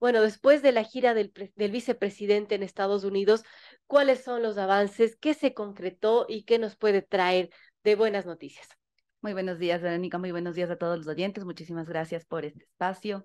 Bueno, después de la gira del, vicepresidente en Estados Unidos, ¿cuáles son los avances? ¿Qué se concretó y qué nos puede traer de buenas noticias? Muy buenos días, Verónica. Muy buenos días a todos los oyentes. Muchísimas gracias por este espacio.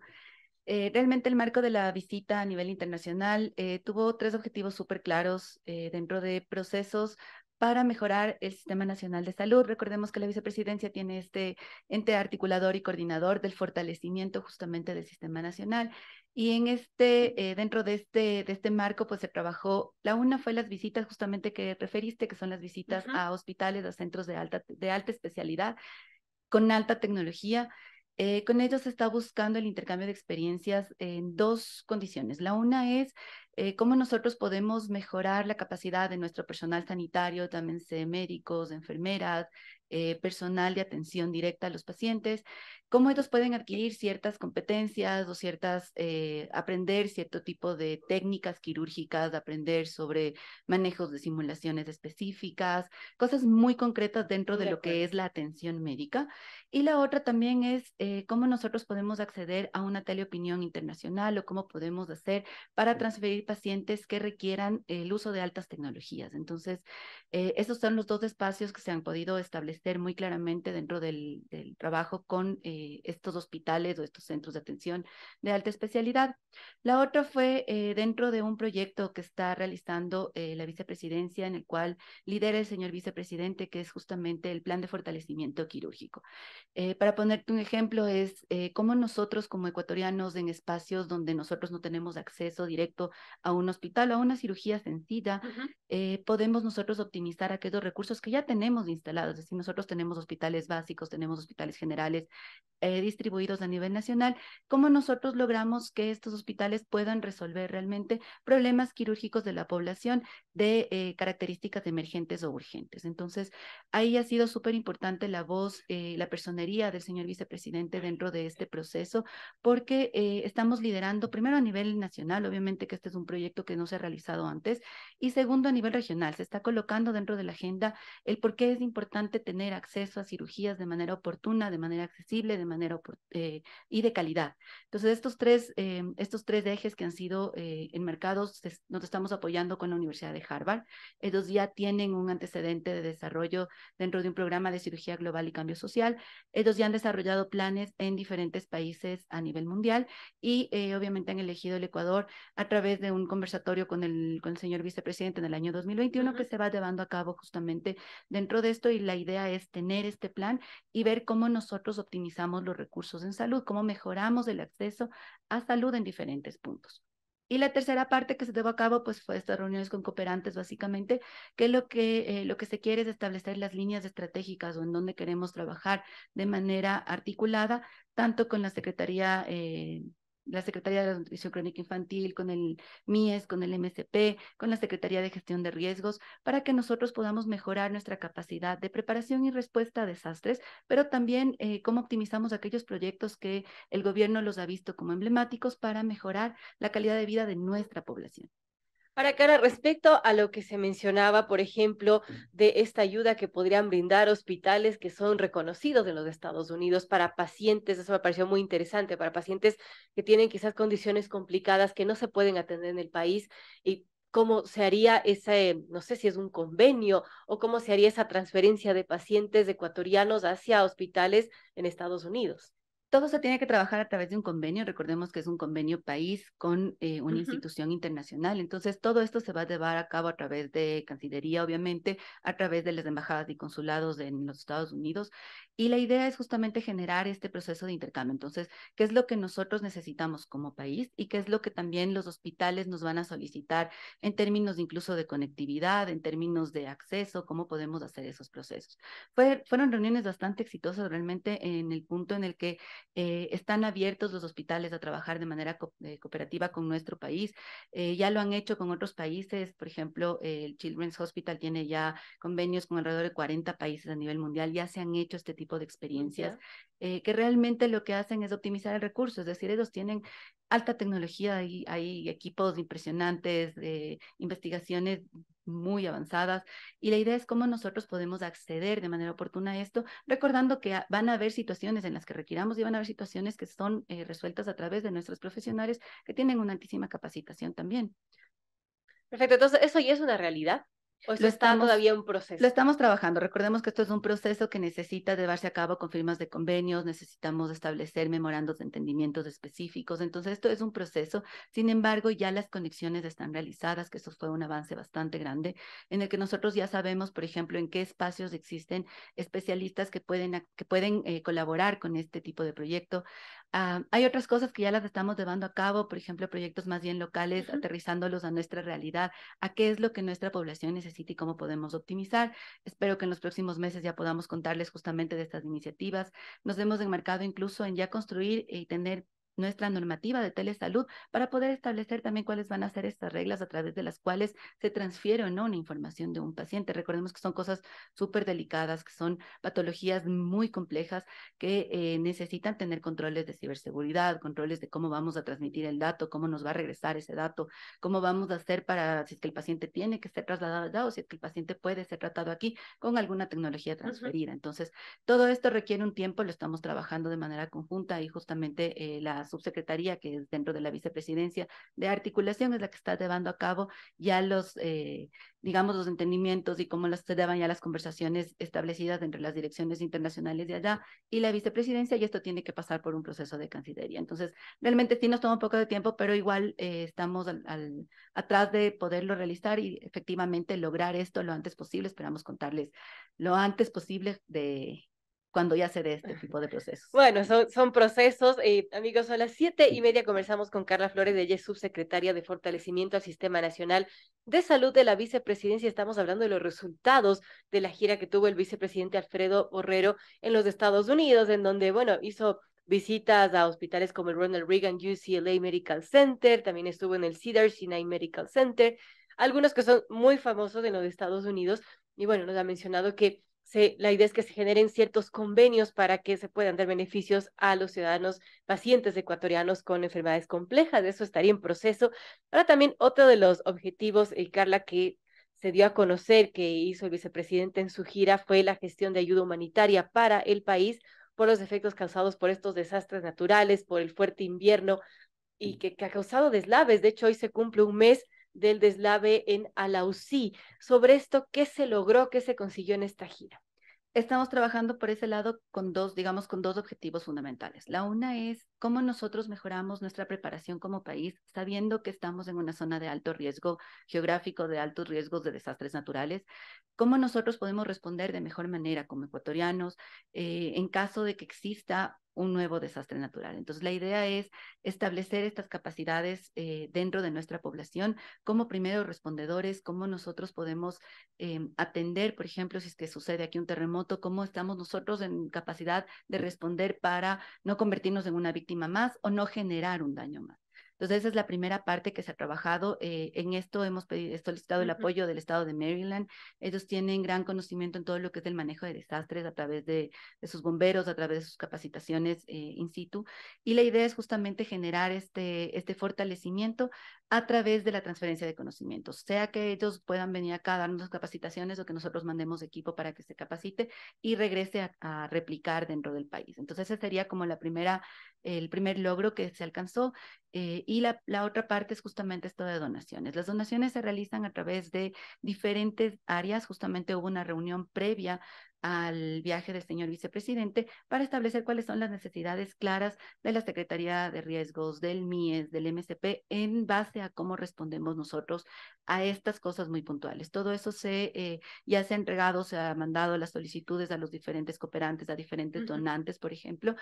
Eh, realmente el marco de la visita a nivel internacional eh, tuvo tres objetivos súper claros eh, dentro de procesos para mejorar el Sistema Nacional de Salud. Recordemos que la vicepresidencia tiene este ente articulador y coordinador del fortalecimiento justamente del Sistema Nacional. Y en este, eh, dentro de este, de este marco, pues se trabajó, la una fue las visitas justamente que referiste, que son las visitas a hospitales, a centros de alta, de alta especialidad, con alta tecnología eh, con ellos se está buscando el intercambio de experiencias en dos condiciones. La una es eh, cómo nosotros podemos mejorar la capacidad de nuestro personal sanitario, también sea médicos, enfermeras, eh, personal de atención directa a los pacientes, cómo ellos pueden adquirir ciertas competencias o ciertas, aprender cierto tipo de técnicas quirúrgicas, aprender sobre manejos de simulaciones específicas, cosas muy concretas dentro de lo que es la atención médica. Y la otra también es eh, cómo nosotros podemos acceder a una teleopinión internacional o cómo podemos hacer para transferir pacientes que requieran el uso de altas tecnologías. Entonces, eh, esos son los dos espacios que se han podido establecer muy claramente dentro del, trabajo con eh, estos hospitales o estos centros de atención de alta especialidad. La otra fue dentro de un proyecto que está realizando la vicepresidencia en el cual lidera el señor vicepresidente, que es justamente el plan de fortalecimiento quirúrgico. Eh, para ponerte un ejemplo, es eh, cómo nosotros como ecuatorianos en espacios donde nosotros no tenemos acceso directo a un hospital, a una cirugía sencilla, eh, podemos nosotros optimizar aquellos recursos que ya tenemos instalados. Es decir, nosotros tenemos hospitales básicos, tenemos hospitales generales eh, distribuidos a nivel nacional. ¿Cómo nosotros logramos que estos hospitales puedan resolver realmente problemas quirúrgicos de la población de características emergentes o urgentes? Entonces, ahí ha sido súper importante la voz, la persona del señor vicepresidente dentro de este proceso, porque eh, estamos liderando primero a nivel nacional, obviamente que este es un proyecto que no se ha realizado antes, y segundo a nivel regional, se está colocando dentro de la agenda el por qué es importante tener acceso a cirugías de manera oportuna, de manera accesible, de manera eh, y de calidad. Entonces, estos tres, eh, estos tres ejes que han sido mercados nos estamos apoyando con la Universidad de Harvard. Ellos ya tienen un antecedente de desarrollo dentro de un programa de cirugía global y cambio social ellos ya han desarrollado planes en diferentes países a nivel mundial y eh, obviamente han elegido el Ecuador a través de un conversatorio con el, con el señor vicepresidente en el año 2021 que se va llevando a cabo justamente dentro de esto y la idea es tener este plan y ver cómo nosotros optimizamos los recursos en salud, cómo mejoramos el acceso a salud en diferentes puntos. Y la tercera parte que se llevó a cabo pues fue estas reuniones con cooperantes básicamente, que lo que, eh, lo que se quiere es establecer las líneas estratégicas o en donde queremos trabajar de manera articulada, tanto con la Secretaría eh, la Secretaría de la Nutrición Crónica Infantil, con el MIES, con el MSP, con la Secretaría de Gestión de Riesgos, para que nosotros podamos mejorar nuestra capacidad de preparación y respuesta a desastres, pero también eh, cómo optimizamos aquellos proyectos que el gobierno los ha visto como emblemáticos para mejorar la calidad de vida de nuestra población. Ahora, Cara, respecto a lo que se mencionaba, por ejemplo, de esta ayuda que podrían brindar hospitales que son reconocidos en los Estados Unidos para pacientes, eso me pareció muy interesante, para pacientes que tienen quizás condiciones complicadas que no se pueden atender en el país y cómo se haría ese, no sé si es un convenio o cómo se haría esa transferencia de pacientes ecuatorianos hacia hospitales en Estados Unidos. Todo se tiene que trabajar a través de un convenio. Recordemos que es un convenio país con eh, una institución internacional. Entonces, todo esto se va a llevar a cabo a través de Cancillería, obviamente, a través de las embajadas y consulados en los Estados Unidos. Y la idea es justamente generar este proceso de intercambio. Entonces, ¿qué es lo que nosotros necesitamos como país y qué es lo que también los hospitales nos van a solicitar en términos incluso de conectividad, en términos de acceso, cómo podemos hacer esos procesos? fueron reuniones bastante exitosas realmente en el punto en el que eh, están abiertos los hospitales a trabajar de manera eh, cooperativa con nuestro país. Eh, ya lo han hecho con otros países, por ejemplo, el Children's Hospital tiene ya convenios con alrededor de 40 países a nivel mundial, ya se han hecho este tipo de experiencias que realmente lo que hacen es optimizar el recurso, es decir, ellos tienen alta tecnología, hay, hay equipos impresionantes, de investigaciones muy avanzadas y la idea es cómo nosotros podemos acceder de manera oportuna a esto, recordando que van a haber situaciones en las que requiramos y van a haber situaciones que son eh, resueltas a través de nuestros profesionales que tienen una altísima capacitación también. Perfecto, entonces eso ya es una realidad lo estamos, todavía un proceso. Lo estamos trabajando. Recordemos que esto es un proceso que necesita llevarse a cabo con firmas de convenios, necesitamos establecer memorandos de entendimientos específicos. Entonces, esto es un proceso. Sin embargo, ya las conexiones están realizadas, que eso fue un avance bastante grande, en el que nosotros ya sabemos, por ejemplo, en qué espacios existen especialistas que pueden, que pueden eh, colaborar con este tipo de proyecto. Ah, hay otras cosas que ya las estamos llevando a cabo, por ejemplo, proyectos más bien locales, aterrizándolos a nuestra realidad, a qué es lo que nuestra población necesita y cómo podemos optimizar. Espero que en los próximos meses ya podamos contarles justamente de estas iniciativas. Nos hemos enmarcado incluso en ya construir y tener nuestra normativa de telesalud para poder establecer también cuáles van a ser estas reglas a través de las cuales se transfiere o no una información de un paciente. Recordemos que son cosas súper delicadas, que son patologías muy complejas que eh, necesitan tener controles de ciberseguridad, controles de cómo vamos a transmitir el dato, cómo nos va a regresar ese dato, cómo vamos a hacer para si es que el paciente tiene que ser trasladado ya o si es que el paciente puede ser tratado aquí con alguna tecnología transferida. Entonces, todo esto requiere un tiempo, lo estamos trabajando de manera conjunta y justamente eh, la subsecretaría, que es dentro de la vicepresidencia de articulación, es la que está llevando a cabo ya los, eh, digamos, los entendimientos y cómo las, se daban ya las conversaciones establecidas entre las direcciones internacionales de allá y la vicepresidencia, y esto tiene que pasar por un proceso de Cancillería. Entonces, realmente sí nos toma un poco de tiempo, pero igual eh, estamos al, atrás de poderlo realizar y efectivamente lograr esto lo antes posible. Esperamos contarles lo antes posible de cuando ya se dé este tipo de procesos. Bueno, son, son procesos. Eh, amigos, a las siete y media conversamos con Carla Flores, de ella es subsecretaria de Fortalecimiento al Sistema Nacional de Salud de la Vicepresidencia. Estamos hablando de los resultados de la gira que tuvo el vicepresidente Alfredo Borrero en los Estados Unidos, en donde, bueno, hizo visitas a hospitales como el Ronald Reagan UCLA Medical Center, también estuvo en el Cedar Sinai Medical Center, algunos que son muy famosos en los Estados Unidos. Y bueno, nos ha mencionado que la idea es que se generen ciertos convenios para que se puedan dar beneficios a los ciudadanos pacientes ecuatorianos con enfermedades complejas. Eso estaría en proceso. Ahora también otro de los objetivos, eh, Carla, que se dio a conocer que hizo el vicepresidente en su gira fue la gestión de ayuda humanitaria para el país por los efectos causados por estos desastres naturales, por el fuerte invierno y que, que ha causado deslaves. De hecho, hoy se cumple un mes del deslave en Alausí. Sobre esto, ¿qué se logró, qué se consiguió en esta gira? estamos trabajando por ese lado con dos, digamos, con dos objetivos fundamentales. La una es cómo nosotros mejoramos nuestra preparación como país, sabiendo que estamos en una zona de alto riesgo geográfico, de altos riesgos de desastres naturales, cómo nosotros podemos responder de mejor manera como ecuatorianos eh, en caso de que exista un nuevo desastre natural. Entonces, la idea es establecer estas capacidades eh, dentro de nuestra población como primeros respondedores, cómo nosotros podemos em, atender, por ejemplo, si es que sucede aquí un terremoto, cómo estamos nosotros en capacidad de responder para no convertirnos en una víctima más o no generar un daño más. Entonces, esa es la primera parte que se ha trabajado. Eh, en esto hemos solicitado el apoyo del Estado de Maryland. Ellos tienen gran conocimiento en todo lo que es el manejo de desastres a través de, de sus bomberos, a través de sus capacitaciones eh, in situ. Y la idea es justamente generar este, este fortalecimiento a través de la transferencia de conocimientos, sea que ellos puedan venir acá a darnos capacitaciones o que nosotros mandemos equipo para que se capacite y regrese a replicar dentro del país. Entonces, esa sería como la primera el primer logro que se alcanzó. Eh, y la, la, otra parte es justamente esto de donaciones. Las donaciones se realizan a través de diferentes áreas. Justamente hubo una reunión previa al viaje del señor vicepresidente para establecer cuáles son las necesidades claras de la Secretaría de Riesgos, del MIES, del MCP, en base a cómo respondemos nosotros a estas cosas muy puntuales. Todo eso se eh, ya se ha entregado, se ha mandado las solicitudes a los diferentes cooperantes, a diferentes donantes, por ejemplo,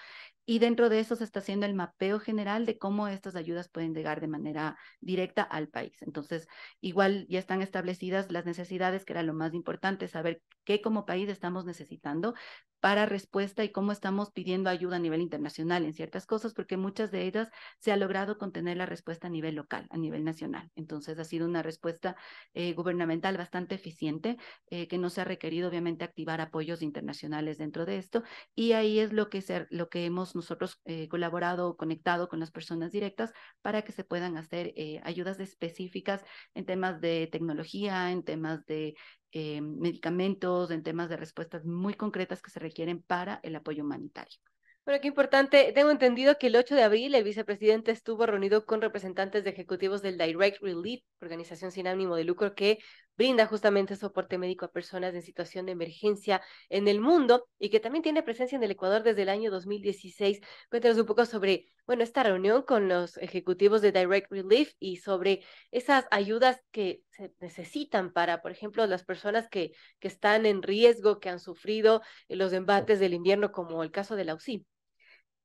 y dentro de eso se está haciendo el mapeo general de cómo estas ayudas pueden llegar de manera directa al país. Entonces, igual ya están establecidas las necesidades, que era lo más importante, saber qué como país estamos necesitando para respuesta y cómo estamos pidiendo ayuda a nivel internacional en ciertas cosas, porque muchas de ellas se ha logrado contener la respuesta a nivel local, a nivel nacional. Entonces ha sido una respuesta eh, gubernamental bastante eficiente, eh, que no se ha requerido obviamente activar apoyos internacionales dentro de esto, y ahí es lo que, ser lo que hemos nosotros eh, colaborado, conectado con las personas directas para que se puedan hacer ayudas específicas en temas de tecnología, en temas de eh, medicamentos, en temas de respuestas muy concretas que se requieren para el apoyo humanitario. Bueno, qué importante. Tengo entendido que el 8 de abril el vicepresidente estuvo reunido con representantes de ejecutivos del Direct Relief, organización sin ánimo de lucro que brinda justamente soporte médico a personas en situación de emergencia en el mundo y que también tiene presencia en el Ecuador desde el año 2016. Cuéntanos un poco sobre, bueno, esta reunión con los ejecutivos de Direct Relief y sobre esas ayudas que se necesitan para, por ejemplo, las personas que, que están en riesgo, que han sufrido eh, los embates del invierno, como el caso de la UCI.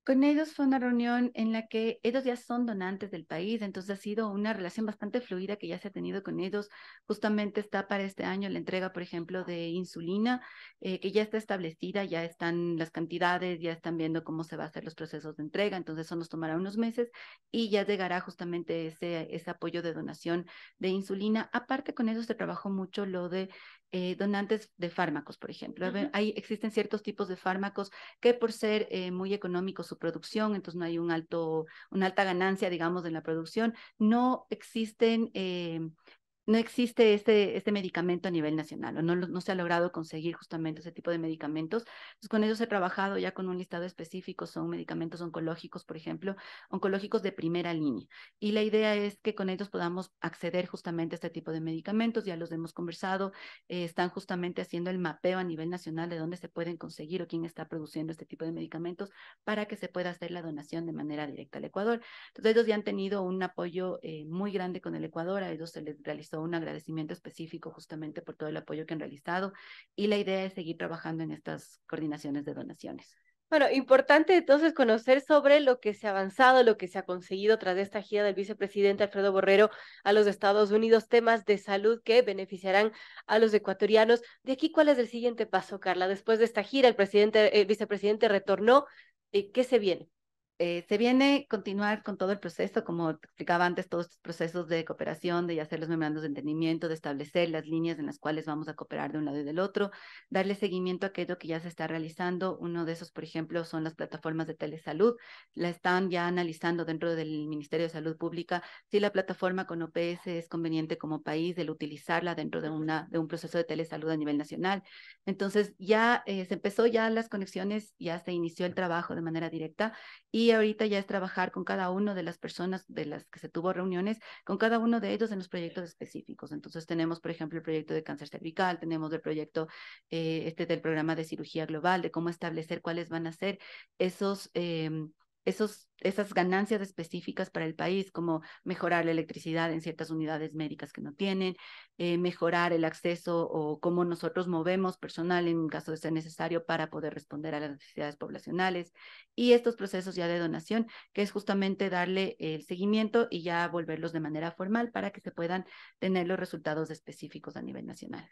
Con ellos fue una reunión en la que ellos ya son donantes del país, entonces ha sido una relación bastante fluida que ya se ha tenido con ellos. Justamente está para este año la entrega, por ejemplo, de insulina, eh, que ya está establecida, ya están las cantidades, ya están viendo cómo se va a hacer los procesos de entrega, entonces eso nos tomará unos meses y ya llegará justamente ese, ese apoyo de donación de insulina. Aparte con ellos se trabajó mucho lo de eh, donantes de fármacos, por ejemplo. existen ciertos tipos de fármacos que por ser eh, muy económico su producción, entonces no hay un alto, una alta ganancia, digamos, en la producción, no existen eh, no existe este, este medicamento a nivel nacional o no, no se ha logrado conseguir justamente ese tipo de medicamentos. Entonces, pues, con ellos he trabajado ya con un listado específico, son medicamentos oncológicos, por ejemplo, oncológicos de primera línea. Y la idea es que con ellos podamos acceder justamente a este tipo de medicamentos, ya los hemos conversado, eh, están justamente haciendo el mapeo a nivel nacional de dónde se pueden conseguir o quién está produciendo este tipo de medicamentos para que se pueda hacer la donación de manera directa al Ecuador. Entonces, ellos ya han tenido un apoyo eh, muy grande con el Ecuador, a ellos se les realizó un agradecimiento específico justamente por todo el apoyo que han realizado y la idea es seguir trabajando en estas coordinaciones de donaciones. Bueno, importante entonces conocer sobre lo que se ha avanzado, lo que se ha conseguido tras esta gira del vicepresidente Alfredo Borrero a los Estados Unidos, temas de salud que beneficiarán a los ecuatorianos. De aquí, ¿cuál es el siguiente paso, Carla? Después de esta gira, el, presidente, el vicepresidente retornó. Eh, ¿Qué se viene? Eh, se viene continuar con todo el proceso, como explicaba antes, todos estos procesos de cooperación, de hacer los memorandos de entendimiento, de establecer las líneas en las cuales vamos a cooperar de un lado y del otro, darle seguimiento a aquello que ya se está realizando. Uno de esos, por ejemplo, son las plataformas de telesalud. La están ya analizando dentro del Ministerio de Salud Pública si la plataforma con OPS es conveniente como país de utilizarla dentro de, una, de un proceso de telesalud a nivel nacional. Entonces, ya eh, se empezó ya las conexiones, ya se inició el trabajo de manera directa y ahorita ya es trabajar con cada una de las personas de las que se tuvo reuniones, con cada uno de ellos en los proyectos específicos. Entonces tenemos, por ejemplo, el proyecto de cáncer cervical, tenemos el proyecto eh, este del programa de cirugía global, de cómo establecer cuáles van a ser esos... Em, esas ganancias específicas para el país, como mejorar la electricidad en ciertas unidades médicas que no tienen, eh, mejorar el acceso o cómo nosotros movemos personal en caso de ser necesario para poder responder a las necesidades poblacionales y estos procesos ya de donación, que es justamente darle el seguimiento y ya volverlos de manera formal para que se puedan tener los resultados específicos a nivel nacional.